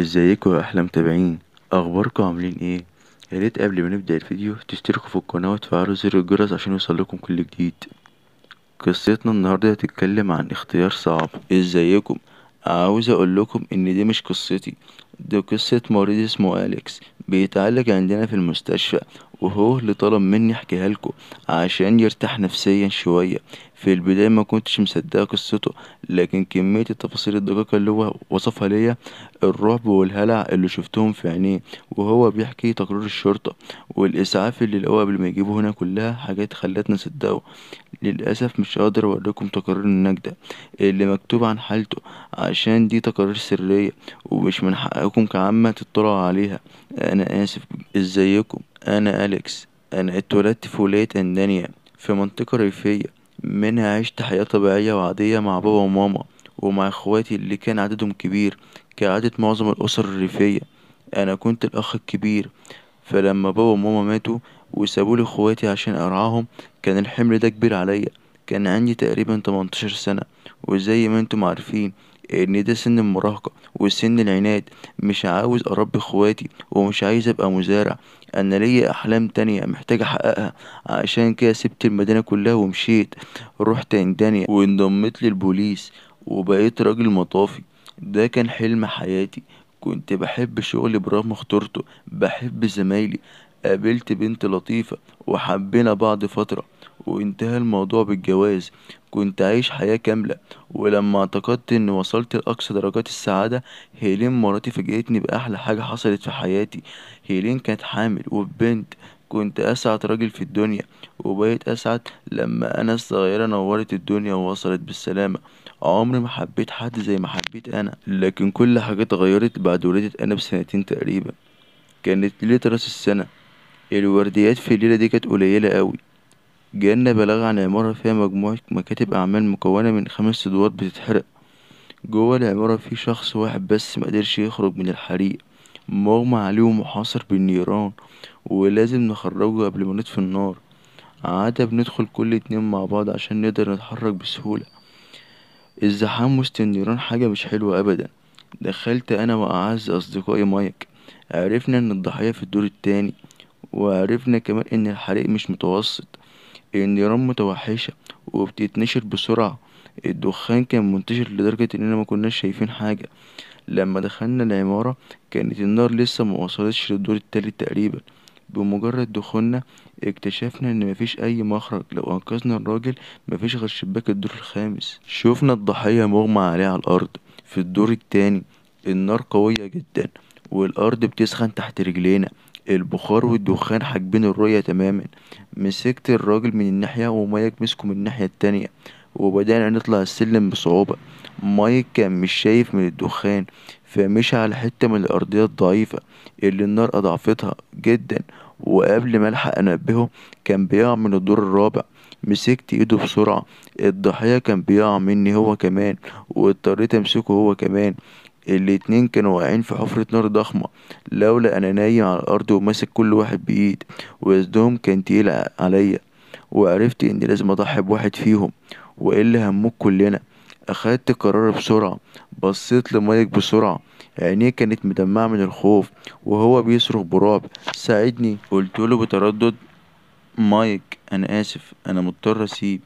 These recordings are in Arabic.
ازيكم يا احلى متابعين اخباركم عاملين ايه يا ريت قبل ما نبدا الفيديو تشتركوا في القناه وتفعلوا زر الجرس عشان يوصلكم كل جديد قصتنا النهارده هتتكلم عن اختيار صعب ازيكم عاوز اقول لكم ان دي مش قصتي دي قصة مريض اسمه أليكس بيتعالج عندنا في المستشفى وهو اللي طلب مني احكيها لكم عشان يرتاح نفسيا شوية في البداية ما كنتش مصدقة قصته لكن كمية التفاصيل الدقيقة اللي هو وصفها ليا الرعب والهلع اللي شفتهم في عينيه وهو بيحكي تقرير الشرطة والإسعاف اللي لقوه قبل ما يجيبه هنا كلها حاجات خلتنا نصدقه للأسف مش هقدر أوريكم تقارير النجدة اللي مكتوب عن حالته عشان دي تقارير سرية ومش من حقكم كعامة تطلعوا عليها أنا آسف إزيكم أنا أليكس أنا اتولدت في ولاية أندانيا في منطقة ريفية منها عشت حياة طبيعية وعادية مع بابا وماما ومع اخواتي اللي كان عددهم كبير كعادة معظم الأسر الريفية أنا كنت الأخ الكبير فلما بابا وماما ماتوا وسابولي اخواتي عشان أرعاهم كان الحمل ده كبير عليا كان عندي تقريبا تمنتاشر سنة وزي ما انتم عارفين ان ده سن المراهقة وسن العناد مش عاوز اربي اخواتي ومش عايز ابقى مزارع انا ليا احلام تانية محتاج احققها عشان كده سبت المدينة كلها ومشيت رحت اندانيا وانضمت للبوليس وبقيت راجل مطافي ده كان حلم حياتي كنت بحب شغلي برغم خطورته بحب زمايلي قابلت بنت لطيفة وحبينا بعض فترة وانتهى الموضوع بالجواز كنت عايش حياة كاملة ولما اعتقدت اني وصلت لأقصى درجات السعادة هيلين مراتي فاجئتني بأحلى حاجة حصلت في حياتي هيلين كانت حامل وبنت كنت أسعد راجل في الدنيا وبقيت أسعد لما أنا الصغيرة نورت الدنيا ووصلت بالسلامة عمري ما حبيت حد زي ما حبيت أنا لكن كل حاجة اتغيرت بعد ولادة أنا بسنتين تقريبا كانت ليلة راس السنة الورديات في الليلة دي كانت قليلة أوي جاءنا بلاغ عن عمارة فيها مجموعة مكاتب أعمال مكونة من خمس أدوار بتتحرق جوه العمارة في شخص واحد بس مقدرش يخرج من الحريق مغمى عليه ومحاصر بالنيران ولازم نخرجه قبل ما نطفي النار عادة بندخل كل اتنين مع بعض عشان نقدر نتحرك بسهولة الزحام وسط النيران حاجة مش حلوة أبدا دخلت أنا وأعز أصدقائي مايك عرفنا إن الضحية في الدور التاني وعرفنا كمان إن الحريق مش متوسط النيران متوحشة وبتتنشر بسرعة الدخان كان منتشر لدرجة اننا مكناش شايفين حاجة لما دخلنا العمارة كانت النار لسه موصلتش للدور التالت تقريبا بمجرد دخولنا اكتشفنا ان مفيش اي مخرج لو انقذنا الراجل مفيش غير شباك الدور الخامس شوفنا الضحية مغمى عليه على الارض في الدور التاني النار قوية جدا والارض بتسخن تحت رجلينا البخار والدخان حاجبين الرؤية تماما مسكت الراجل من الناحية ومايك مسكه من الناحية التانية وبدأنا نطلع السلم بصعوبة مايك كان مش شايف من الدخان فمشي على حتة من الأرضية الضعيفة اللي النار أضعفتها جدا وقبل ما ألحق أنبهه كان بيقع من الدور الرابع مسكت ايده بسرعة الضحية كان بيقع مني هو كمان واضطريت امسكه هو كمان الاتنين كانوا واقعين في حفرة نار ضخمة لولا أنا نايم على الأرض وماسك كل واحد بإيد ويزدهم كان تقيل عليا وعرفت إني لازم أضحي بواحد فيهم وإلا هموك كلنا أخدت قرار بسرعة بصيت لمايك بسرعة عينيه كانت مدمعة من الخوف وهو بيصرخ برعب ساعدني قلت له بتردد مايك أنا آسف أنا مضطر أسيب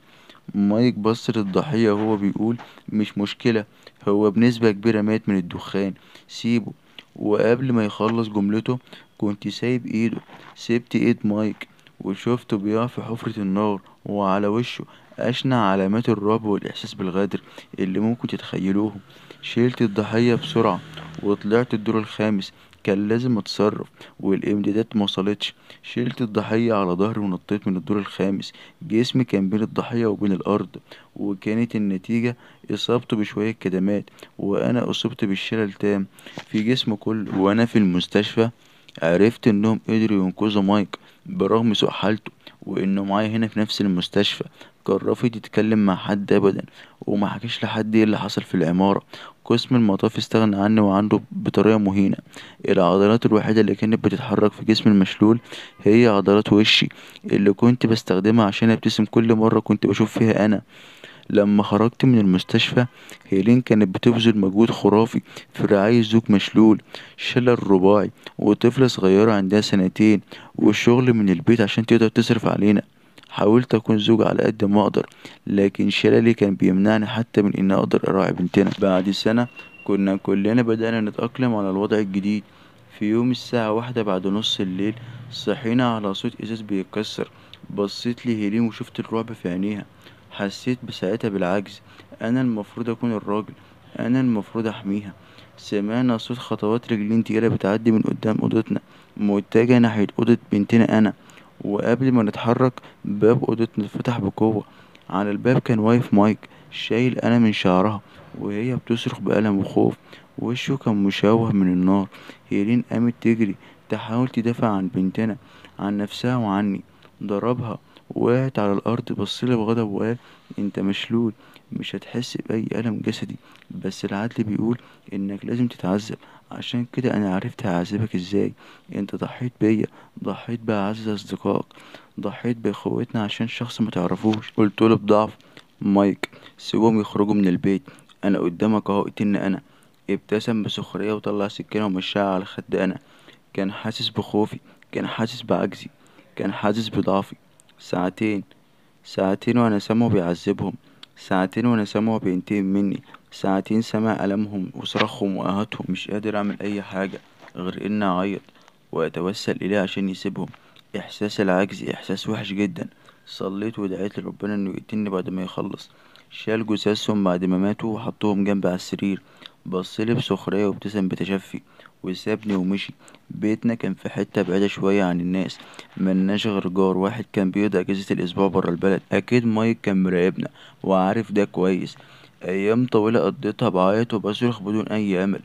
مايك بص للضحية وهو بيقول مش مشكلة هو بنسبة كبيرة مات من الدخان سيبه وقبل ما يخلص جملته كنت سايب ايده سبت ايد مايك وشفته بيقع في حفرة النار وعلى وشه أشنع علامات الرعب والإحساس بالغدر اللي ممكن تتخيلوه شيلت الضحية بسرعة وطلعت الدور الخامس كان لازم اتصرف والامدادات موصلتش شلت الضحية على ظهري ونطيت من الدور الخامس جسمي كان بين الضحية وبين الأرض وكانت النتيجة إصابته بشوية كدمات وأنا أصبت بالشلل تام في جسمي كله وأنا في المستشفى عرفت انهم قدروا ينقذوا مايك برغم سوء حالته وانه معايا هنا في نفس المستشفى كان رافض يتكلم مع حد ابدا وما حكيش لحد ايه اللي حصل في العمارة قسم المطاف استغنى عني وعنده بطريقة مهينة العضلات الوحيدة اللي كانت بتتحرك في جسم المشلول هي عضلات وشي اللي كنت بستخدمها عشان ابتسم كل مرة كنت بشوف فيها انا لما خرجت من المستشفى هيلين كانت بتبذل مجهود خرافي في رعاية زوج مشلول شلل رباعي وطفلة صغيرة عندها سنتين والشغل من البيت عشان تقدر تصرف علينا حاولت أكون زوج على قد ما أقدر لكن شللي كان بيمنعني حتى من إني أقدر أراعي بنتنا بعد سنة كنا كلنا بدأنا نتأقلم على الوضع الجديد في يوم الساعة واحدة بعد نص الليل صحينا على صوت إزاز بيتكسر بصيت لهيلين وشفت الرعب في عينيها حسيت بساعتها بالعجز أنا المفروض أكون الراجل أنا المفروض أحميها سمعنا صوت خطوات رجلين تقيلة بتعدي من قدام أوضتنا متجهة ناحية أوضة بنتنا أنا وقبل ما نتحرك باب أوضتنا اتفتح بقوة على الباب كان واقف مايك شايل أنا من شعرها وهي بتصرخ بألم وخوف وشه كان مشوه من النار هيلين قامت تجري تحاول تدافع عن بنتنا عن نفسها وعني ضربها وقعت على الأرض بصلي بغضب وقال أنت مشلول مش هتحس بأي ألم جسدي بس العدل بيقول إنك لازم تتعذب عشان كده أنا عرفت هعذبك إزاي أنت ضحيت بيا ضحيت بأعز أصدقائك ضحيت بإخوتنا عشان شخص متعرفوش له بضعف مايك سيبهم يخرجوا من البيت أنا قدامك أهو قتلني أنا ابتسم بسخرية وطلع سكينة ومشاها على خد أنا كان حاسس بخوفي كان حاسس بعجزي كان حاسس بضعفي ساعتين ساعتين وأنا سامعه بيعذبهم ساعتين وأنا سامعه بينتهي مني ساعتين سامع ألمهم وصراخهم وآهاتهم مش قادر أعمل أي حاجة غير إني أعيط وأتوسل إليه عشان يسيبهم إحساس العجز إحساس وحش جدا صليت ودعيت لربنا إنه يقتلني بعد ما يخلص شال جثثهم بعد ما ماتوا وحطهم جنبي على السرير بصلي بسخرية وابتسم بتشفي وسابني ومشي بيتنا كان في حتة بعيدة شوية عن الناس ملناش غير جار واحد كان بيقضي أجازة الأسبوع برا البلد أكيد مايك كان مراقبنا وعارف ده كويس أيام طويلة قضيتها بعيط وبصرخ بدون أي أمل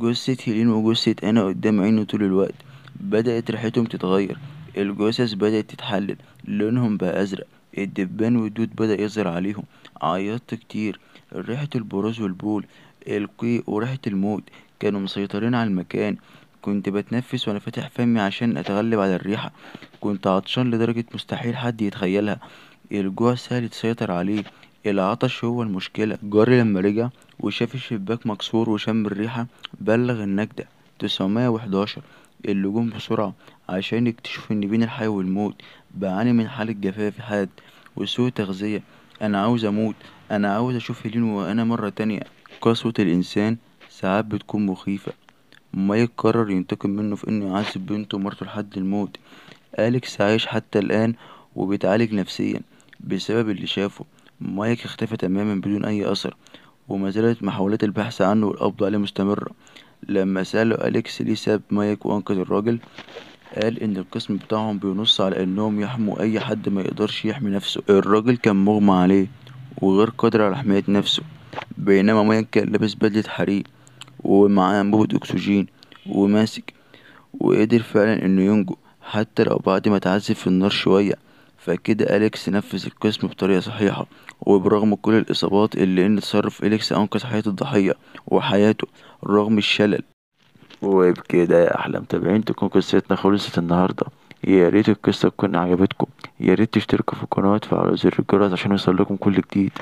جثة هيلين وجثة أنا قدام عينه طول الوقت بدأت ريحتهم تتغير الجثث بدأت تتحلل لونهم بقى أزرق الدبان والدود بدأ يظهر عليهم عيطت كتير ريحة البروز والبول القيء وريحة الموت كانوا مسيطرين على المكان كنت بتنفس وانا فاتح فمي عشان اتغلب على الريحة كنت عطشان لدرجة مستحيل حد يتخيلها الجوع سهل يتسيطر عليه العطش هو المشكلة جاري لما رجع وشاف الشباك مكسور وشم الريحة بلغ النجدة تسعمية وحداشر اللجوم بسرعة عشان يكتشفوا ان بين الحياة والموت بعاني من حالة جفاف حاد وسوء تغذية انا عاوز اموت انا عاوز اشوف هيلين وانا مرة تانية قسوة الإنسان ساعات بتكون مخيفة مايك قرر ينتقم منه في إنه يعذب بنته ومرته لحد الموت أليكس عايش حتى الآن وبيتعالج نفسيا بسبب اللي شافه مايك اختفى تماما بدون أي أثر وما زالت محاولات البحث عنه والقبض عليه مستمرة لما سأله أليكس ليه ساب مايك وأنقذ الراجل قال إن القسم بتاعهم بينص على إنهم يحموا أي حد ما يقدرش يحمي نفسه الراجل كان مغمى عليه وغير قادر على حماية نفسه بينما مايك كان لابس بدلة حرير ومعاه أنبوبة أكسجين وماسك وقدر فعلا إنه ينجو حتى لو بعد ما اتعذب في النار شوية فكده أليكس نفذ القسم بطريقة صحيحة وبرغم كل الإصابات إلا إن تصرف إليكس أنقذ حياة الضحية وحياته رغم الشلل وبكده يا أحلى متابعين تكون قصتنا خلصت النهاردة يا ريت القصة تكون عجبتكم يا ريت تشتركوا في القناة وتفعلوا زر الجرس عشان يوصلكم كل جديد